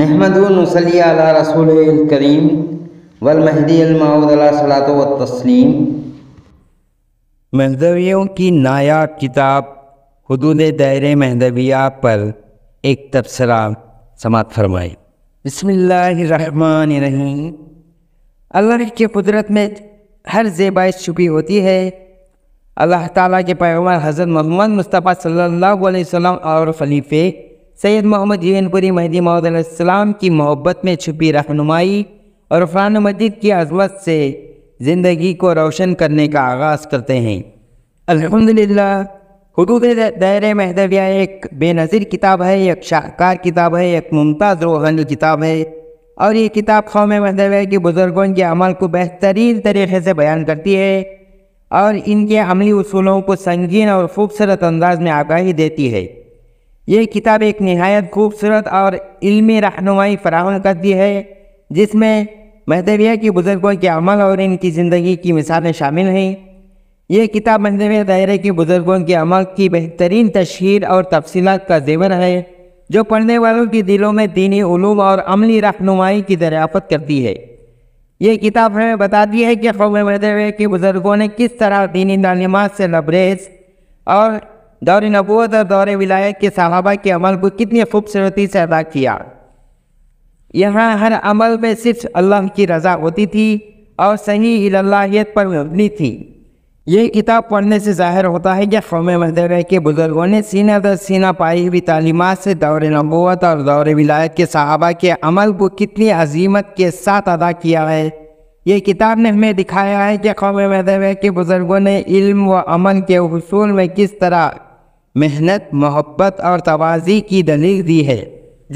नहमदनसली रसूल करीम वलमहदीमाउदलात तस्लीम महदवियों की नायाब किताब हदूद दायरे महदविया पर एक तबसरा समात फरमाई बसमिल्लर अल्लाह की कुदरत में हर जेबाइश छुपी होती है अल्लाह ताला के पैगम्बर हज़रत मोहम्मद मुस्तफ़ा सल्लल्लाहु अलैहि वसल्लम और खलीफ़े सैयद मोहम्मद यूनपुरी महदी मौदम की मोहब्बत में छुपी रहनुमाई और फ़ुरान मजिद की अजमत से ज़िंदगी को रोशन करने का आगाज़ करते हैं अलहमदिल्ला हदूद दायरे महदविया एक बेनज़िर किताब है एक शाहकार किताब है एक मुमताज़ रोहन किताब है और ये किताब कौम महदविया के बुज़ुर्गों के अमल को बेहतरीन तरीके से बयान करती है और इनके अमली असूलों को संगीन और खूबसूरत अंदाज में आगाही देती है यह किताब एक नहायत खूबसूरत और इल्मी रहनुमाई फराहम करती है जिसमें महदविया के बुज़ुर्गों के अमल और इनकी ज़िंदगी की मिसालें शामिल हैं यह किताब महदविया दायरे के बुज़ुर्गों के अमल की बेहतरीन तशहर और तफसीत का जेवर है जो पढ़ने वालों के दिलों में दीनी ूम और अमली रहनुमाई की दरियाफत करती है ये किताब हमें बताती है कि कौम महदविया के बुज़ुर्गों ने किस तरह दीनी तालीमत से लबरेज और दौरे नबूत और दौर विलायत के सहाबा के अमल को कितनी खूबसूरती से अदा किया यहाँ हर अमल में सिर्फ अल्लाह की रज़ा होती थी और सही इलाहियत पर मबनी थी यह किताब पढ़ने से जाहिर होता है कि कौम मदर के बुज़ुर्गों ने सीना दर सीना पाई हुई तालीमत से दौर नबूत और दौर विलायत के सहाबा के अमल को कितनी अजीमत के साथ अदा किया है ये किताब ने हमें दिखाया है कि कौम मदर के बुज़ुर्गों ने इल्म व अमल के हसूल में किस तरह मेहनत मोहब्बत और तोज़ी की दलील दी है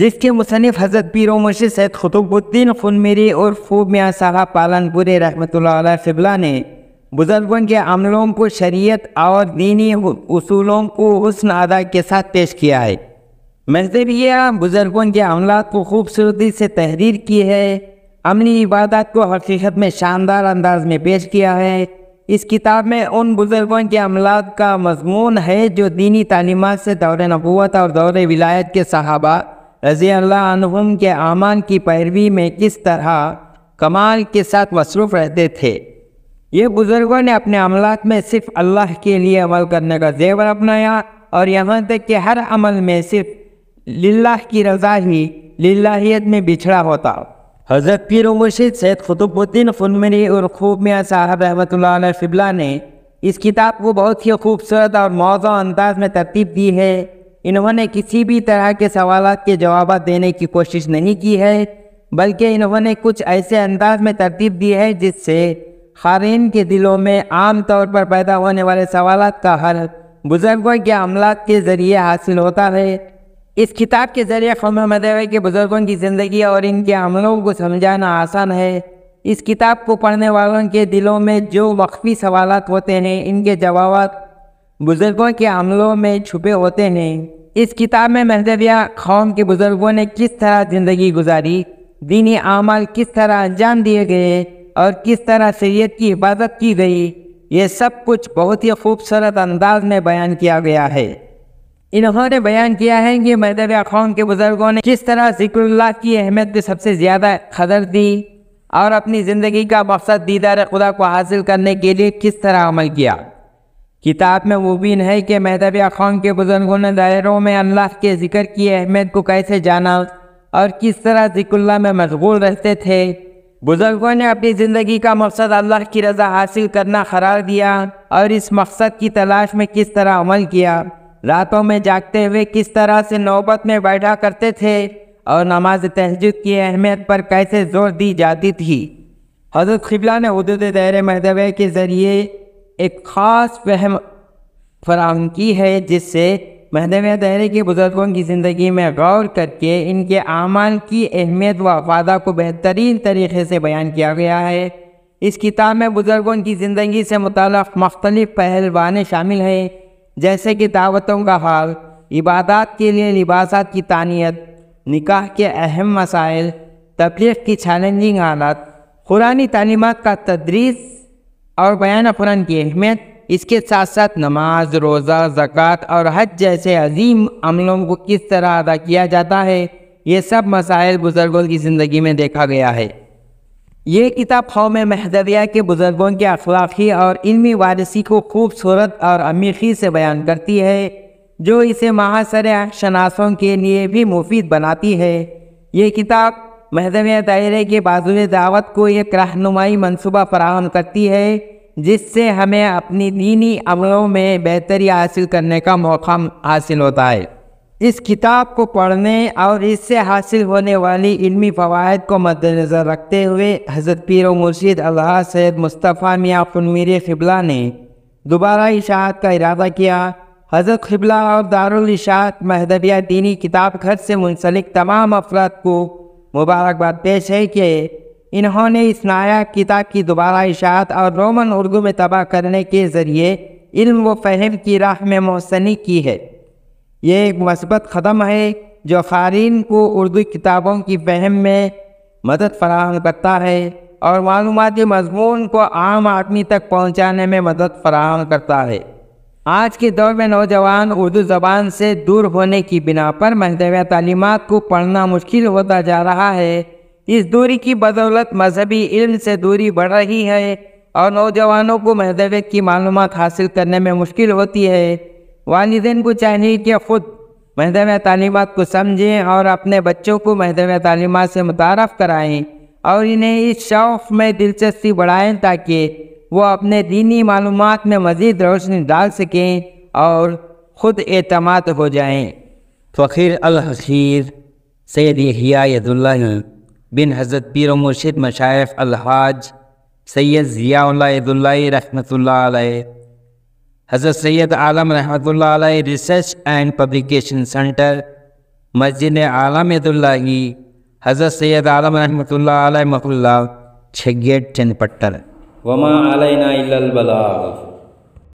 जिसके मुसनफ़ हज़रत पीर मुर्शद सैद ख़ुतुबुद्दीन खुनमेरी और फूब मियाँ साहब पालनपुर रहमत फ़िबला ने बुज़ुर्गों के अमलों को शरीयत और दीनी उसूलों को हसन अदा के साथ पेश किया है मजहबिया बुज़ुर्गों के अमला को खूबसूरती से तहरीर की है अमली इबादत को हकीकत में शानदार अंदाज में पेश किया है इस किताब में उन बुज़ुर्गों के अमलात का मजमून है जो दीनी तालीमत से दौर नबूत और दौर विलायत के सहाबा रज़ी अल्लाह के आमान की पैरवी में किस तरह कमाल के साथ मसरूफ़ रहते थे ये बुज़ुर्गों ने अपने अमलात में सिर्फ अल्लाह के लिए अमल करने का जेवर अपनाया और यहाँ तक कि हर अमल में सिर्फ लाला की रज़ा ही लाहियत में बिछड़ा होता हज़रत पीर मुर्शिद सैद ख़ुतुबुद्दीन फुनमरी और खूब मियाँ साहब रहमत फ़िबला ने इस किताब को बहुत ही खूबसूरत और मौज़ा अंदाज में तरतीब दी है इन्होंने किसी भी तरह के सवाल के जवाब देने की कोशिश नहीं की है बल्कि इन्होंने कुछ ऐसे अंदाज में तरतीब दी है जिससे खारीन के दिलों में आम तौर पर पैदा होने वाले सवाल का हल बुज़ुर्गों के अमलात के ज़रिए हासिल होता है इस किताब के ज़रिए खम मदेवे के बुज़ुर्गों की ज़िंदगी और इनके अमलों को समझाना आसान है इस किताब को पढ़ने वालों के दिलों में जो वक्फी सवाल होते हैं इनके जवाब बुज़ुर्गों के अमलों में छुपे होते हैं इस किताब में महदविया कौम के बुज़ुर्गों ने किस तरह ज़िंदगी गुजारी दीनी आमाल किस तरह अंजाम दिए गए और किस तरह सैयद की हिफाजत की गई ये सब कुछ बहुत ही खूबसूरत अंदाज में बयान किया गया है इन्होंने बयान किया है कि मदर खान के बुजुर्गों ने किस तरह जिक्रल्ला की अहमियत सबसे ज़्यादा खदर दी और अपनी ज़िंदगी का मकसद दीदार खुदा को हासिल करने के लिए किस तरह अमल किया किताब में मुबिन है कि महदब खान के बुजुर्गों ने दायरों में अल्लाह के जिक्र की अहमियत को कैसे जाना और किस तरह जिक्रुल्लाह में मशगूल रहते थे बुजुर्गों ने अपनी ज़िंदगी का मकसद अल्लाह की रज़ा हासिल करना करार दिया और इस मकसद की तलाश में किस तरह अमल किया रातों में जागते हुए किस तरह से नौबत में बैठा करते थे और नमाज तहजद की अहमियत पर कैसे जोर दी जाती थी हजरत खिबला ने हदूद दायरे महदबे के ज़रिए एक ख़ास वहम फराहम की है जिससे महदब दायरे के बुज़ुर्गों की ज़िंदगी में गौर करके इनके अमान की अहमियत व अफादा को बेहतरीन तरीके से बयान किया गया है इस किताब में बुज़ुर्गों की ज़िंदगी से मुतल मख्तलिफ़ पहलवान शामिल हैं जैसे कि दावतों का हाल इबादत के लिए लिबासत की तानियत निकाह के अहम मसाइल तबलीग की चैलेंजिंग हालत कुरानी तालीमत का तदरीस और बयान फ़ुरन की अहमियत इसके साथ साथ नमाज रोज़ा ज़क़़त और हज जैसे अजीम अमलों को किस तरह अदा किया जाता है ये सब मसाइल बुज़ुर्गों की ज़िंदगी में देखा गया है ये किताब कौम महदविया के बुज़ुर्गों के अखलाफी और इलमी वारसी को खूबसूरत और अमीखी से बयान करती है जो इसे महासर शनासों के लिए भी मुफीद बनाती है ये किताब महदविया दायरे के बाजू दावत को एक रहनुमाई मनसूबा फराहम करती है जिससे हमें अपनी दीनी अमलों में बेहतरी हासिल करने का मौका हासिल होता है इस किताब को पढ़ने और इससे हासिल होने वाली इल्मी फ़वाद को मद्दनज़र रखते हुए हज़रत पीर मुर्शीद अल्लाह सैद मुस्तफ़ा मियाँ मीर खिबला ने दोबारा इशात का इरादा किया हज़रत खिबला और दारुलशात महदबिया दीनी किताब घर से मुंसलिक तमाम अफराद को मुबारकबाद पेश है कि इन्होंने इस नायाब किताब की दोबारा इशात और रोमन उर्दू में तबाह करने के ज़रिए इल्म व फहम की राह में मौसनी की है ये एक मस्बत ख़दम है जो क़ारीन को उर्दू किताबों की फहम में मदद फराहम करता है और मालूमती मजमून को आम आदमी तक पहुँचाने में मदद फराहम करता है आज के दौर में नौजवान उर्दू ज़बान से दूर होने की बिना पर महदवी तलीमत को पढ़ना मुश्किल होता जा रहा है इस दूरी की बदौलत मजहबी इल्म से दूरी बढ़ रही है और नौजवानों को महदवियत की मालूम हासिल करने में मुश्किल होती है वालदेन को चाहिए कि ख़ुद महदम तलीमत को समझें और अपने बच्चों को महदम तलीमत से मुतारफ़ कराएँ और इन्हें इस शौक़ में दिलचस्पी बढ़ाएँ ताकि वो अपने दीनी मालूम में मज़ीद रोशनी डाल सकें और ख़ुद एतम हो जाएँ फ़कीर अलहशीर सैद यहीदुल्ल बिन हज़रत पीर मुर्शिद मशाफ अलहाज सैद ज़ियाल्लादुल्ला रहमत हज़रत सैद आलम रहमत रिसर्च एंड पब्लिकेशन सेंटर मस्जिद आलमदुल्लाही हज़रत सैद आलम रहमत मफुल्ला छगेट चंद पट्टर वमा अलैना अल बलाग